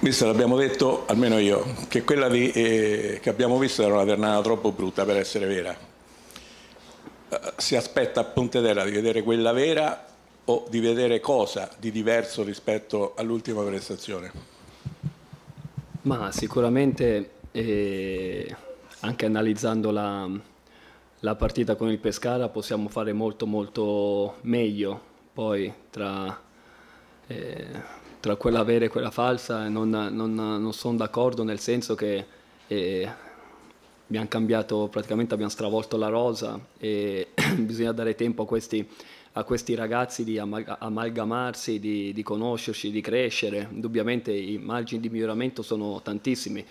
Mister, abbiamo detto, almeno io, che quella di, eh, che abbiamo visto era una Ternana troppo brutta per essere vera. Eh, si aspetta a Pontedera di vedere quella vera o di vedere cosa di diverso rispetto all'ultima prestazione? Ma sicuramente eh, anche analizzando la, la partita con il Pescara possiamo fare molto molto meglio poi tra... Eh, tra quella vera e quella falsa, non, non, non sono d'accordo nel senso che eh, abbiamo cambiato, praticamente abbiamo stravolto la rosa e bisogna dare tempo a questi, a questi ragazzi di amalgamarsi, di, di, conoscerci, di crescere. Indubbiamente i margini di miglioramento sono tantissimi,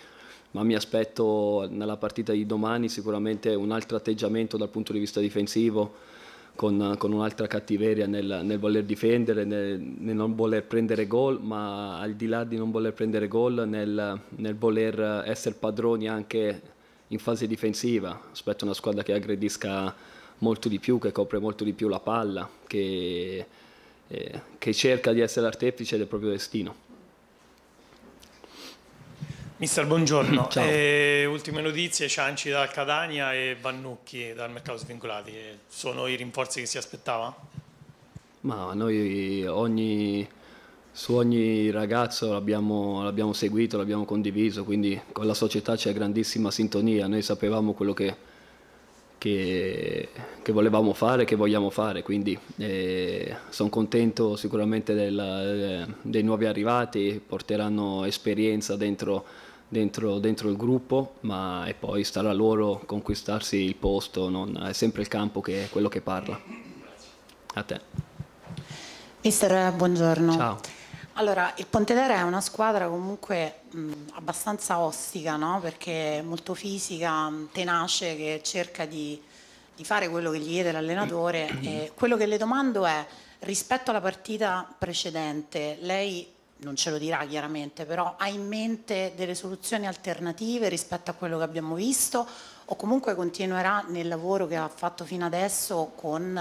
ma mi aspetto nella partita di domani sicuramente un altro atteggiamento dal punto di vista difensivo con, con un'altra cattiveria nel, nel voler difendere, nel, nel, non voler prendere gol, ma al di là di non voler prendere gol, nel, nel voler essere padroni anche in fase difensiva. Aspetto una squadra che aggredisca molto di più, che copre molto di più la palla, che, eh, che cerca di essere artefice del proprio destino. Mister, buongiorno. Mm, eh, ultime notizie, Cianci dal Catania e Vannucchi dal mercato svincolati. Eh, sono i rinforzi che si aspettava? Ma noi ogni, su ogni ragazzo l'abbiamo, seguito, l'abbiamo condiviso, quindi con la società c'è grandissima sintonia. Noi sapevamo quello che, che, che volevamo fare, che vogliamo fare, quindi eh, sono contento sicuramente della, eh, dei nuovi arrivati, porteranno esperienza dentro dentro, dentro, il gruppo, ma e poi starà loro conquistarsi il posto, non, è sempre il campo che è quello che parla. A te. Mister, buongiorno. Ciao. Allora, il Pontedera è una squadra comunque mh, abbastanza ostica, no? perché molto fisica, tenace, che cerca di, di fare quello che gli chiede l'allenatore. quello che le domando è, rispetto alla partita precedente, lei non ce lo dirà chiaramente, però ha in mente delle soluzioni alternative rispetto a quello che abbiamo visto o comunque continuerà nel lavoro che ha fatto fino adesso con,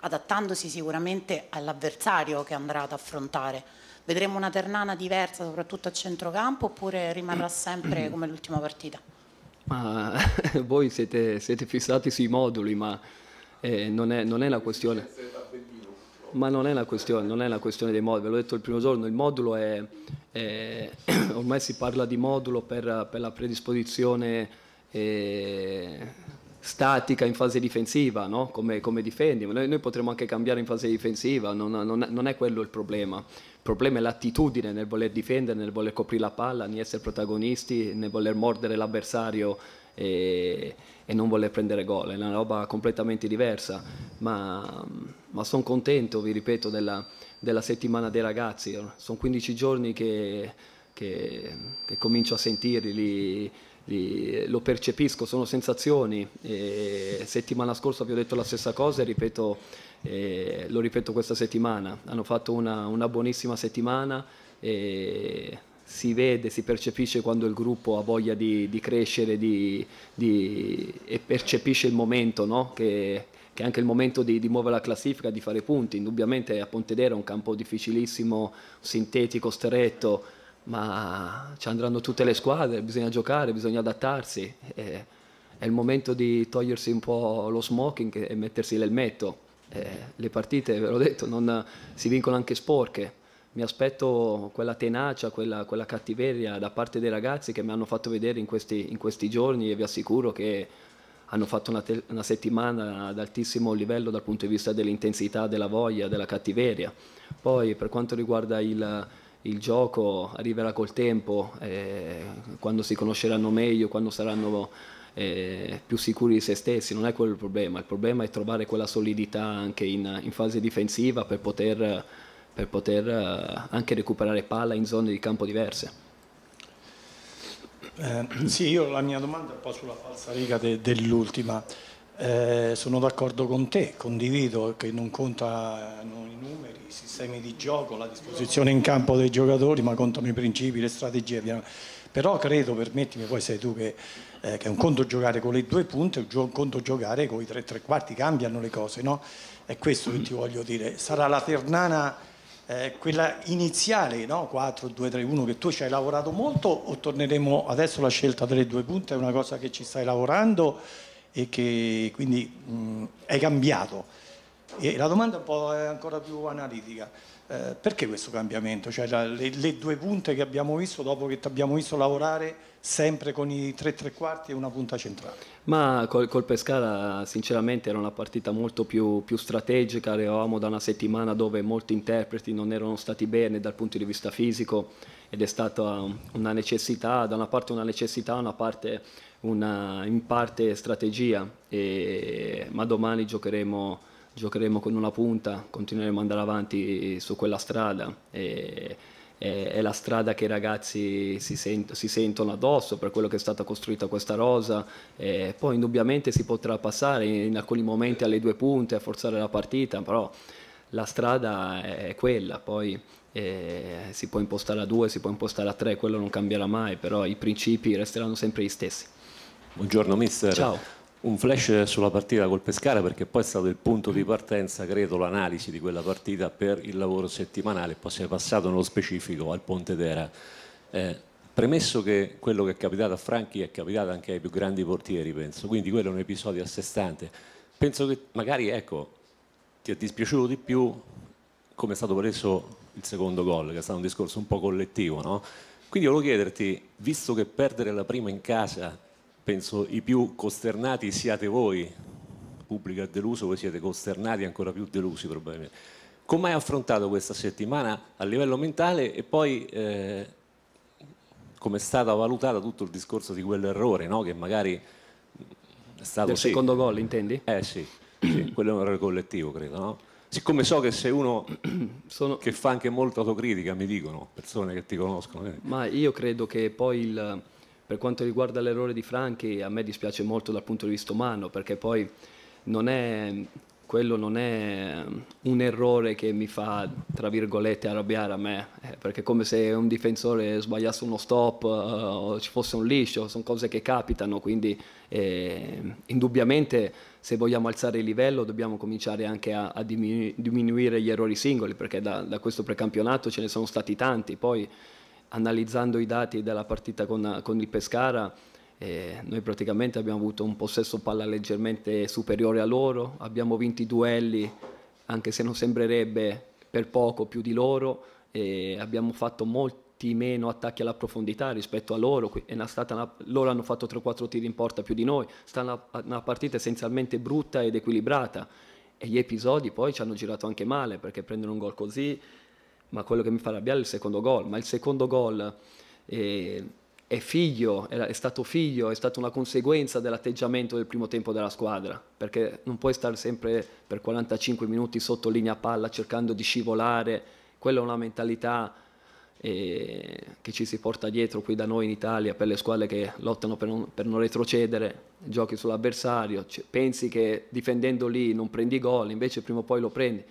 adattandosi sicuramente all'avversario che andrà ad affrontare? Vedremo una ternana diversa soprattutto a centrocampo oppure rimarrà sempre come l'ultima partita? Ma voi siete, siete, fissati sui moduli, ma eh, non, è, non è la questione. Ma non è una questione, non è una questione dei moduli, ve l'ho detto il primo giorno, il modulo è, è ormai si parla di modulo per, per la predisposizione eh, statica in fase difensiva, no? come, come difendi, noi, noi, potremmo anche cambiare in fase difensiva, non, non, non, è quello il problema, il problema è l'attitudine nel voler difendere, nel voler coprire la palla, nel essere protagonisti, nel voler mordere l'avversario e, eh, e non voler prendere gol, è una roba completamente diversa, ma ma sono contento, vi ripeto, della, della settimana dei ragazzi. Sono 15 giorni che, che, che comincio a sentirli, li, li, lo percepisco, sono sensazioni. E settimana scorsa vi ho detto la stessa cosa e, ripeto, e lo ripeto questa settimana. Hanno fatto una, una buonissima settimana e si vede, si percepisce quando il gruppo ha voglia di, di crescere di, di, e percepisce il momento no? che, che è anche il momento di, di muovere la classifica, di fare punti. Indubbiamente a Pontedera è un campo difficilissimo, sintetico, stretto, ma ci andranno tutte le squadre, bisogna giocare, bisogna adattarsi. Eh, è il momento di togliersi un po' lo smoking e mettersi l'elmetto. Eh, le partite, ve l'ho detto, non, si vincono anche sporche. Mi aspetto quella tenacia, quella, quella cattiveria da parte dei ragazzi che mi hanno fatto vedere in questi, in questi giorni e vi assicuro che hanno fatto una, te- una, settimana ad altissimo livello dal punto di vista dell'intensità, della voglia, della cattiveria. Poi per quanto riguarda il, il gioco arriverà col tempo, eh, quando si conosceranno meglio, quando saranno eh, più sicuri di se stessi, non è quello il problema, il problema è trovare quella solidità anche in, in fase difensiva per poter, per poter eh, anche recuperare palla in zone di campo diverse. Eh, sì, io la mia domanda è un po' sulla falsariga de, dell'ultima. Eh, sono d'accordo con te, condivido che non contano i numeri, i sistemi di gioco, la disposizione in campo dei giocatori, ma contano i principi, le strategie. Però credo, permettimi, poi sei tu che, eh, che è un conto giocare con le due punte, un conto giocare con i tre tre quarti, cambiano le cose, no? È questo che ti voglio dire. Sarà la Ternana eh, quella iniziale no? 4, 2, 3, 1 che tu ci hai lavorato molto o torneremo adesso alla scelta delle due punte è una cosa che ci stai lavorando e che quindi mh, mm, è cambiato e la domanda è un po' eh, ancora più analitica eh, perché questo cambiamento? Cioè, le, le, due punte che abbiamo visto dopo che ti abbiamo visto lavorare sempre con i 3 3 quarti e una punta centrale? Ma col, col Pescara sinceramente era una partita molto più, più, strategica, eravamo da una settimana dove molti interpreti non erano stati bene dal punto di vista fisico ed è stata una necessità, da una parte una necessità, una parte una, in parte strategia, e, ma domani giocheremo giocheremo con una punta, continueremo ad andare avanti su quella strada. E, e, è la strada che i ragazzi si, sent si, sentono addosso per quello che è stata costruita questa rosa. E poi indubbiamente si potrà passare in, alcuni momenti alle due punte a forzare la partita, però la strada è quella, poi eh, si può impostare a due, si può impostare a tre, quello non cambierà mai, però i principi resteranno sempre gli stessi. Buongiorno mister. Ciao. Un flash sulla partita col Pescara perché poi è stato il punto di partenza, credo, l'analisi di quella partita per il lavoro settimanale, poi si è passato nello specifico al Ponte d'Era. Eh, premesso che quello che è capitato a Franchi è capitato anche ai più grandi portieri, penso, quindi quello è un episodio a sé stante. Penso che magari, ecco, ti è dispiaciuto di più come è stato preso il secondo gol, che è stato un discorso un po' collettivo, no? Quindi volevo chiederti, visto che perdere la prima in casa penso i più costernati siate voi, il pubblico è deluso, voi siete costernati ancora più delusi probabilmente. Come hai affrontato questa settimana a livello mentale e poi eh, come è stata valutata tutto il discorso di quell'errore, no? che magari è stato... Il sì. secondo gol intendi? Eh sì, sì quello è un errore collettivo credo, no? siccome so che sei uno Sono... che fa anche molta autocritica, mi dicono persone che ti conoscono. Eh. Ma io credo che poi il, per quanto riguarda l'errore di Franchi, a me dispiace molto dal punto di vista umano, perché poi non è, quello non è un errore che mi fa, tra virgolette, arrabbiare a me, eh, perché è come se un difensore sbagliasse uno stop eh, o ci fosse un liscio, sono cose che capitano, quindi eh, indubbiamente se vogliamo alzare il livello dobbiamo cominciare anche a, a diminuire gli errori singoli, perché da, da questo precampionato ce ne sono stati tanti, poi analizzando i dati della partita con, con il Pescara, eh, noi praticamente abbiamo avuto un possesso palla leggermente superiore a loro, abbiamo vinto i duelli, anche se non sembrerebbe per poco più di loro, eh, abbiamo fatto molti meno attacchi alla profondità rispetto a loro, una, loro hanno fatto 3-4 tiri in porta più di noi, sta una, una partita essenzialmente brutta ed equilibrata e gli episodi poi ci hanno girato anche male perché prendono un gol così ma quello che mi fa arrabbiare è il secondo gol, ma il secondo gol è, eh, è figlio, è, è, stato figlio, è stata una conseguenza dell'atteggiamento del primo tempo della squadra, perché non puoi stare sempre per 45 minuti sotto linea palla cercando di scivolare, quella è una mentalità eh, che ci si porta dietro qui da noi in Italia per le squadre che lottano per non, per non retrocedere, giochi sull'avversario, pensi che difendendo lì non prendi gol, invece prima o poi lo prendi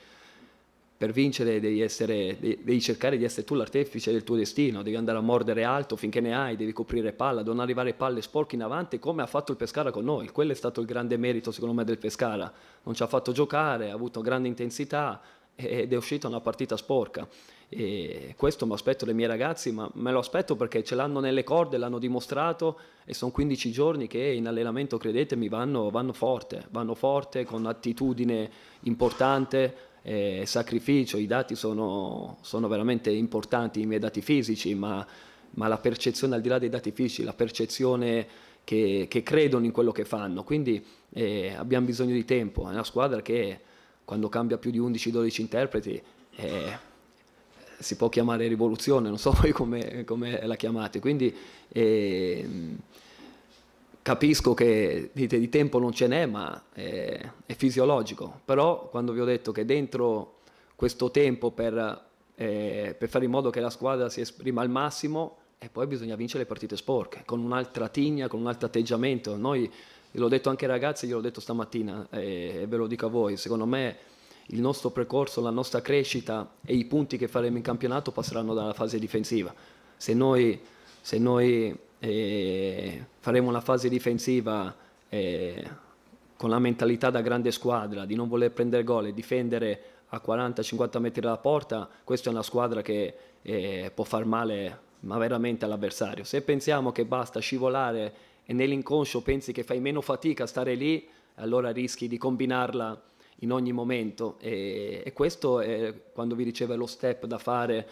per vincere devi, essere, devi, cercare di essere tu l'artefice del tuo destino, devi andare a mordere alto finché ne hai, devi coprire palla, non arrivare palle sporche in avanti come ha fatto il Pescara con noi. Quello è stato il grande merito secondo me del Pescara. Non ci ha fatto giocare, ha avuto grande intensità ed è uscita una partita sporca. E questo mi aspetto dai miei ragazzi, ma me lo aspetto perché ce l'hanno nelle corde, l'hanno dimostrato e sono 15 giorni che in allenamento, credetemi, vanno, vanno forte, vanno forte con attitudine importante eh, sacrificio, i dati sono, sono, veramente importanti, i miei dati fisici, ma, ma, la percezione al di là dei dati fisici, la percezione che, che credono in quello che fanno, quindi eh, abbiamo bisogno di tempo, è una squadra che quando cambia più di 11-12 interpreti eh, si può chiamare rivoluzione, non so voi come, come la chiamate, quindi ehm, capisco che di, tempo non ce n'è, ma è, è, fisiologico. Però quando vi ho detto che dentro questo tempo per, eh, per, fare in modo che la squadra si esprima al massimo e poi bisogna vincere le partite sporche, con un'altra tigna, con un altro atteggiamento. Noi, l'ho detto anche ai ragazzi, gliel'ho detto stamattina e, e ve lo dico a voi, secondo me il nostro percorso, la nostra crescita e i punti che faremo in campionato passeranno dalla fase difensiva. Se noi, se noi eh, faremo la fase difensiva eh, con la mentalità da grande squadra, di non voler prendere gol e difendere a 40-50 metri dalla porta, questa è una squadra che eh, può far male ma veramente all'avversario. Se pensiamo che basta scivolare e nell'inconscio pensi che fai meno fatica a stare lì, allora rischi di combinarla in ogni momento e, e questo è quando vi riceve lo step da fare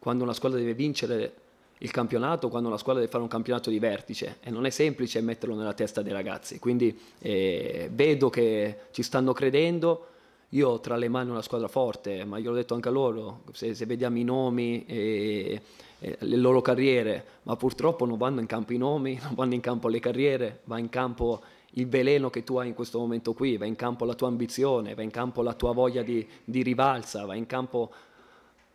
quando una squadra deve vincere il campionato quando la squadra deve fare un campionato di vertice e non è semplice metterlo nella testa dei ragazzi. Quindi eh, vedo che ci stanno credendo. Io ho tra le mani una squadra forte, ma gliel'ho detto anche a loro, se, se vediamo i nomi e, e, le loro carriere, ma purtroppo non vanno in campo i nomi, non vanno in campo le carriere, va in campo il veleno che tu hai in questo momento qui, va in campo la tua ambizione, va in campo la tua voglia di, di rivalsa, va in campo,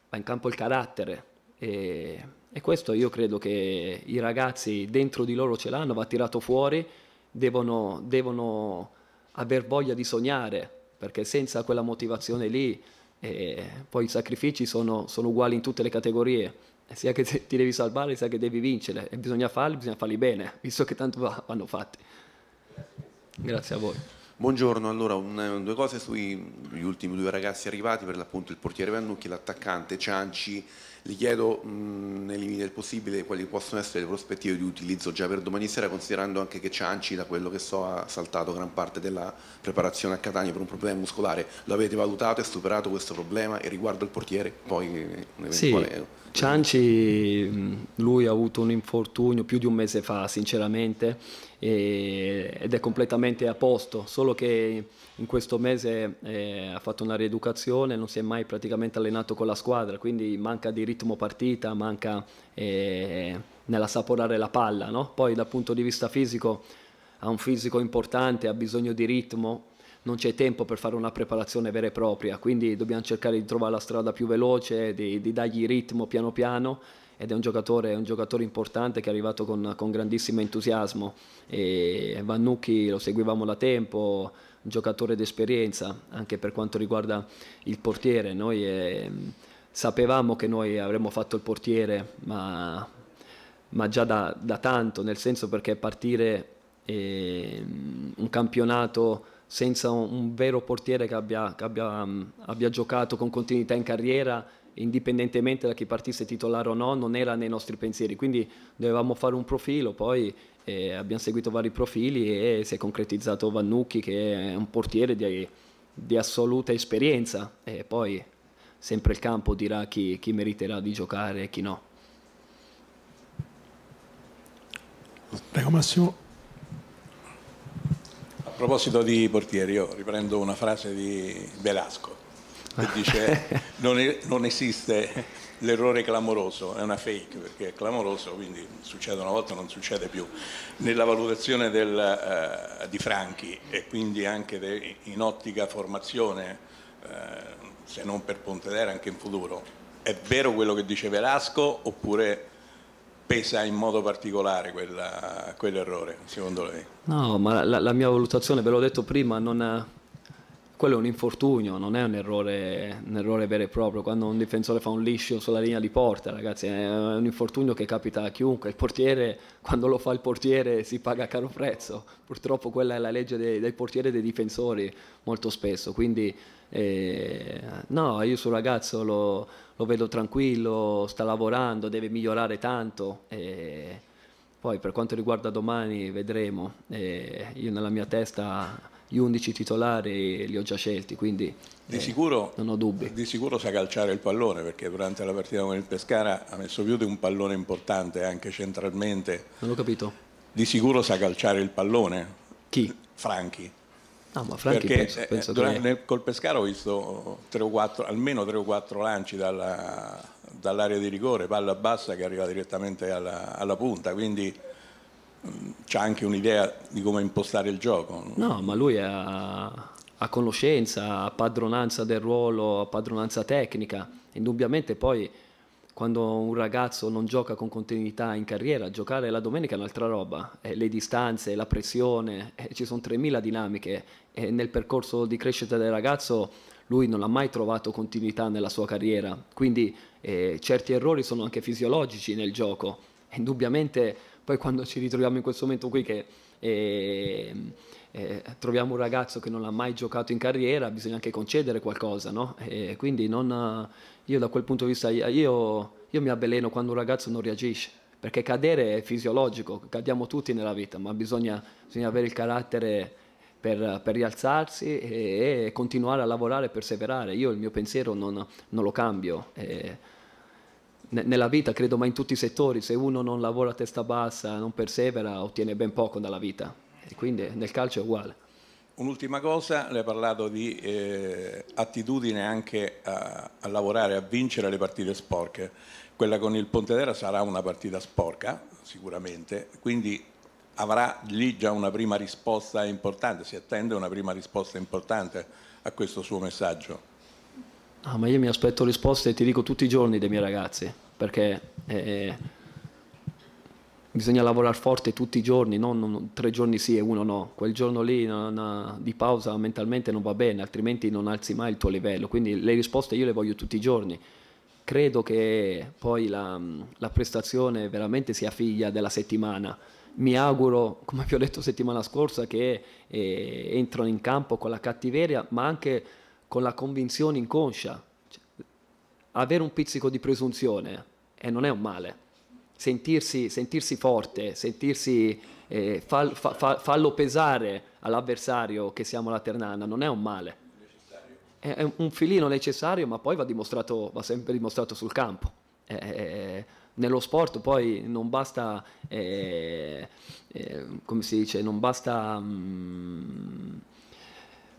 va in campo il carattere. E e questo io credo che i ragazzi dentro di loro ce l'hanno, va tirato fuori, devono, devono aver voglia di sognare, perché senza quella motivazione lì, eh, poi i sacrifici sono, sono, uguali in tutte le categorie, sia che ti devi salvare, sia che devi vincere, e bisogna farli, bisogna farli bene, visto che tanto vanno fatti. Grazie a voi. Buongiorno, allora un, eh, due cose sugli ultimi due ragazzi arrivati, per l'appunto il portiere Vannucchi e l'attaccante Cianci gli chiedo, mh, nei limiti del possibile, quali possono essere le prospettive di utilizzo già per domani sera, considerando anche che Cianci, da quello che so, ha saltato gran parte della preparazione a Catania per un problema muscolare. Lo avete valutato e superato questo problema e riguardo il portiere? Poi un eventuale... Sì. Cianci, lui ha avuto un infortunio più di un mese fa, sinceramente, e, ed è completamente a posto, solo che in questo mese eh, ha fatto una rieducazione, non si è mai praticamente allenato con la squadra, quindi manca di ritmo partita, manca eh, nell'assaporare la palla. No? Poi dal punto di vista fisico ha un fisico importante, ha bisogno di ritmo, non c'è tempo per fare una preparazione vera e propria, quindi dobbiamo cercare di trovare la strada più veloce, di, di dargli ritmo piano piano ed è un giocatore, un giocatore importante che è arrivato con, con grandissimo entusiasmo. E Vannucchi lo seguivamo da tempo, un giocatore d'esperienza anche per quanto riguarda il portiere. Noi eh, sapevamo che noi avremmo fatto il portiere, ma, ma già da, da, tanto, nel senso perché partire eh, un campionato senza un, un vero portiere che, abbia, che abbia, um, abbia giocato con continuità in carriera indipendentemente da chi partisse titolare o no, non era nei nostri pensieri. Quindi dovevamo fare un profilo, poi eh, abbiamo seguito vari profili e si è concretizzato Vannucchi che è un portiere di, di assoluta esperienza e poi sempre il campo dirà chi, chi meriterà di giocare e chi no. Prego Massimo proposito di portiere, io riprendo una frase di Velasco che ah. dice non, è, non esiste l'errore clamoroso, è una fake perché è clamoroso, quindi succede una volta non succede più. Nella valutazione del, uh, di Franchi e quindi anche de, in ottica formazione, uh, se non per Pontedera anche in futuro, è vero quello che dice Velasco oppure pesa in modo particolare quella, quell'errore, secondo lei? No, ma la, la mia valutazione, ve l'ho detto prima, non, quello è un infortunio, non è un errore, un errore, vero e proprio. Quando un difensore fa un liscio sulla linea di porta, ragazzi, è un infortunio che capita a chiunque. Il portiere, quando lo fa il portiere, si paga a caro prezzo. Purtroppo quella è la legge dei, del portiere e dei difensori molto spesso. Quindi, eh, no, io sul ragazzo lo, lo, vedo tranquillo, sta lavorando, deve migliorare tanto. Eh, poi per quanto riguarda domani vedremo. Eh, io nella mia testa gli 11 titolari li ho già scelti, quindi di eh, sicuro, non ho dubbi. Di sicuro sa calciare il pallone perché durante la partita con il Pescara ha messo più di un pallone importante anche centralmente. Non ho capito. Di sicuro sa calciare il pallone. Chi? Franchi. No, ah, ma Franchi perché penso, eh, penso durante, che... col Pescara ho visto 3 o 4, almeno 3 o 4 lanci dalla, dall'area di rigore, palla bassa che arriva direttamente alla, alla punta, quindi c'ha anche un'idea di come impostare il gioco. No, ma lui ha, ha conoscenza, ha padronanza del ruolo, ha padronanza tecnica. Indubbiamente poi quando un ragazzo non gioca con continuità in carriera, giocare la domenica è un'altra roba, eh, le distanze, la pressione, eh, ci sono 3.000 dinamiche e nel percorso di crescita del ragazzo lui non ha mai trovato continuità nella sua carriera, quindi eh, certi errori sono anche fisiologici nel gioco, indubbiamente poi quando ci ritroviamo in questo momento qui che eh, eh, troviamo un ragazzo che non ha mai giocato in carriera, bisogna anche concedere qualcosa, no? E quindi non, io da quel punto di vista, io, io mi avveleno quando un ragazzo non reagisce, perché cadere è fisiologico, cadiamo tutti nella vita, ma bisogna, bisogna avere il carattere per, per rialzarsi e, e, continuare a lavorare e perseverare. Io il mio pensiero non, non lo cambio. E, eh, nella vita, credo, ma in tutti i settori, se uno non lavora a testa bassa, non persevera, ottiene ben poco dalla vita. E quindi eh, nel calcio è uguale. Un'ultima cosa, lei ha parlato di eh, attitudine anche a, a, lavorare, a vincere le partite sporche. Quella con il Pontedera sarà una partita sporca, sicuramente, quindi avrà lì già una prima risposta importante, si attende una prima risposta importante a questo suo messaggio. Ah, ma io mi aspetto risposte, ti dico, tutti i giorni dei miei ragazzi perché eh, bisogna lavorare forte tutti i giorni, non, non, tre giorni sì e uno no. Quel giorno lì non, una, di pausa mentalmente non va bene, altrimenti non alzi mai il tuo livello. Quindi le risposte io le voglio tutti i giorni. Credo che poi la, la prestazione veramente sia figlia della settimana mi auguro, come vi ho detto settimana scorsa, che eh, entrano in campo con la cattiveria, ma anche con la convinzione inconscia avere un pizzico di presunzione e eh, non è un male. Sentirsi, sentirsi forte, sentirsi eh, fal, fa, fa, fallo pesare all'avversario che siamo la Ternana non è un male. È, è un filino necessario, ma poi va, dimostrato, va sempre dimostrato sul campo. Eh, eh, eh nello sport poi non basta, eh, come si dice, non basta... Mh, mm,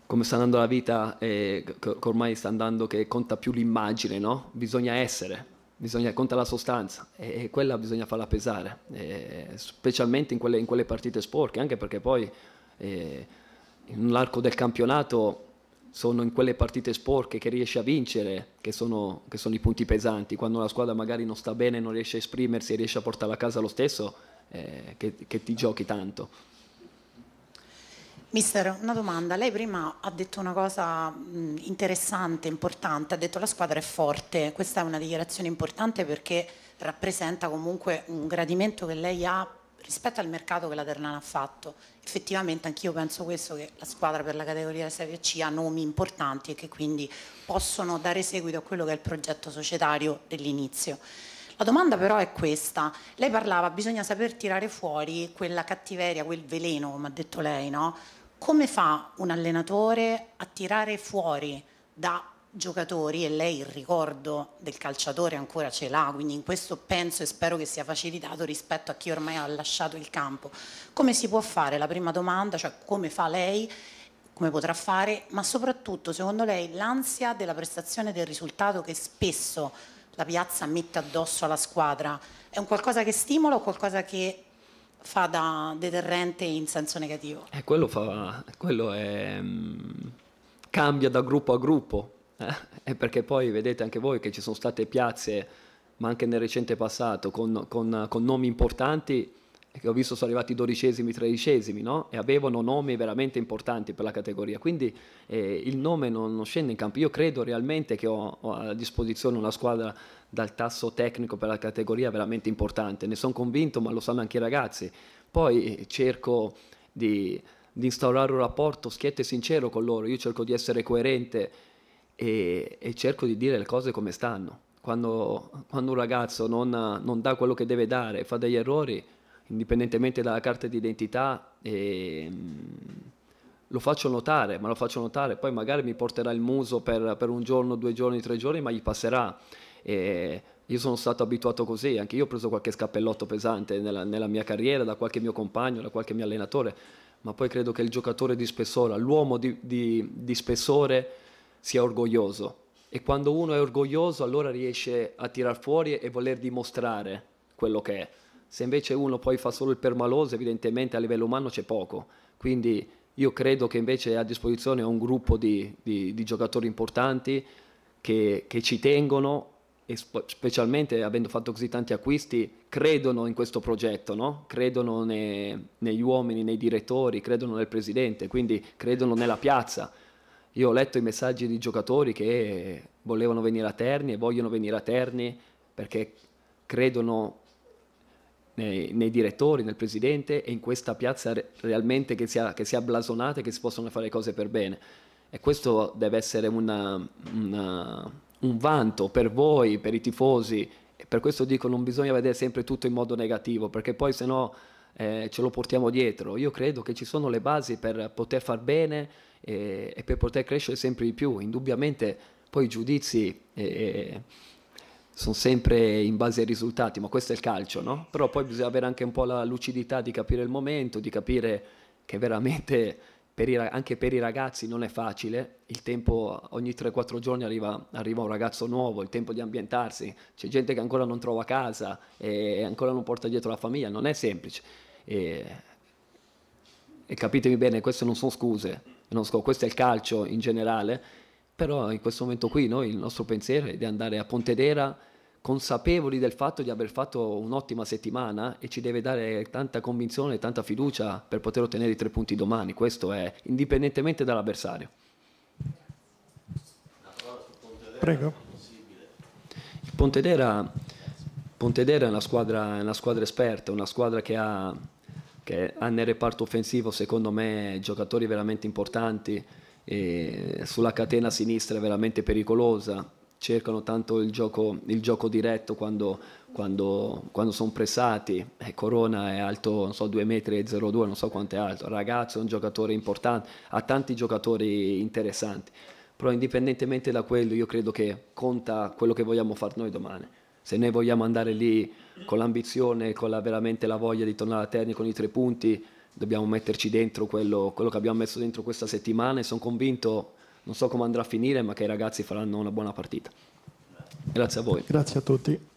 come sta andando la vita eh, che ormai sta andando che conta più l'immagine, no? Bisogna essere, bisogna, conta la sostanza e, quella bisogna farla pesare, e, specialmente in quelle, in quelle, partite sporche, anche perché poi eh, nell'arco del campionato sono in quelle partite sporche che riesce a vincere che sono, che sono, i punti pesanti, quando la squadra magari non sta bene, non riesce a esprimersi e riesce a portarla a casa lo stesso, eh, che, che ti giochi tanto. Mister, una domanda. Lei prima ha detto una cosa interessante, importante, ha detto la squadra è forte. Questa è una dichiarazione importante perché rappresenta comunque un gradimento che lei ha rispetto al mercato che la Ternana ha fatto. Effettivamente anch'io penso questo, che la squadra per la categoria Serie C ha nomi importanti e che quindi possono dare seguito a quello che è il progetto societario dell'inizio. La domanda però è questa, lei parlava, bisogna saper tirare fuori quella cattiveria, quel veleno, come ha detto lei, no? come fa un allenatore a tirare fuori da giocatori, e lei il ricordo del calciatore ancora ce l'ha, quindi in questo penso e spero che sia facilitato rispetto a chi ormai ha lasciato il campo. Come si può fare? La prima domanda, cioè come fa lei, come potrà fare, ma soprattutto secondo lei l'ansia della prestazione del risultato che spesso la piazza mette addosso alla squadra è un qualcosa che stimola o qualcosa che fa da deterrente in senso negativo. Eh, quello, fa, quello è, mm, cambia da gruppo a gruppo, eh? perché poi vedete anche voi che ci sono state piazze, ma anche nel recente passato, con, con, con nomi importanti che ho visto sono arrivati dodicesimi, tredicesimi, no? E avevano nomi veramente importanti per la categoria. Quindi eh, il nome non, non, scende in campo. Io credo realmente che ho, ho, a disposizione una squadra dal tasso tecnico per la categoria veramente importante. Ne sono convinto, ma lo sanno anche i ragazzi. Poi eh, cerco di, di instaurare un rapporto schietto e sincero con loro. Io cerco di essere coerente e, e cerco di dire le cose come stanno. Quando, quando un ragazzo non, non dà quello che deve dare, fa degli errori, indipendentemente dalla carta d'identità, e, ehm, lo faccio notare, ma lo faccio notare, poi magari mi porterà il muso per, per un giorno, due giorni, tre giorni, ma gli passerà. E eh, io sono stato abituato così, anche io ho preso qualche scappellotto pesante nella, nella mia carriera, da qualche mio compagno, da qualche mio allenatore, ma poi credo che il giocatore di spessore, l'uomo di, di, di spessore sia orgoglioso. E quando uno è orgoglioso allora riesce a tirar fuori e voler dimostrare quello che è. Se invece uno poi fa solo il permaloso, evidentemente a livello umano c'è poco. Quindi io credo che invece a disposizione ho un gruppo di, di, di giocatori importanti che, che, ci tengono e specialmente avendo fatto così tanti acquisti, credono in questo progetto, no? credono ne, negli uomini, nei direttori, credono nel presidente, quindi credono nella piazza. Io ho letto i messaggi di giocatori che volevano venire a Terni e vogliono venire a Terni perché credono nei, nei, direttori, nel presidente e in questa piazza re, realmente che sia, che sia blasonata e che si possono fare cose per bene. E questo deve essere una, una, un vanto per voi, per i tifosi. E per questo dico non bisogna vedere sempre tutto in modo negativo, perché poi se no eh, ce lo portiamo dietro. Io credo che ci sono le basi per poter far bene e, eh, e per poter crescere sempre di più. Indubbiamente poi i giudizi... Eh, sono sempre in base ai risultati, ma questo è il calcio, no? Però poi bisogna avere anche un po' la lucidità di capire il momento, di capire che veramente per i, anche per i ragazzi non è facile, il tempo ogni 3-4 giorni arriva, arriva, un ragazzo nuovo, il tempo di ambientarsi, c'è gente che ancora non trova casa e ancora non porta dietro la famiglia, non è semplice. E, e capitemi bene, queste non sono scuse, non so, questo è il calcio in generale però in questo momento qui noi, il nostro pensiero è di andare a Pontedera consapevoli del fatto di aver fatto un'ottima settimana e ci deve dare tanta convinzione e tanta fiducia per poter ottenere i tre punti domani. Questo è indipendentemente dall'avversario. Prego. Il Pontedera, Pontedera è, una squadra, è, una squadra, esperta, una squadra che ha, che ha nel reparto offensivo secondo me giocatori veramente importanti eh, sulla catena sinistra è veramente pericolosa, cercano tanto il gioco, il gioco diretto quando, quando, quando sono pressati, eh, Corona è alto, non so, 2,02 metri, 02, non so quanto è alto, ragazzo è un giocatore importante, ha tanti giocatori interessanti, però indipendentemente da quello io credo che conta quello che vogliamo fare noi domani se noi vogliamo andare lì con l'ambizione, con la, veramente la voglia di tornare a Terni con i tre punti, dobbiamo metterci dentro quello, quello che abbiamo messo dentro questa settimana e sono convinto, non so come andrà a finire, ma che i ragazzi faranno una buona partita. Grazie a voi. Grazie a tutti.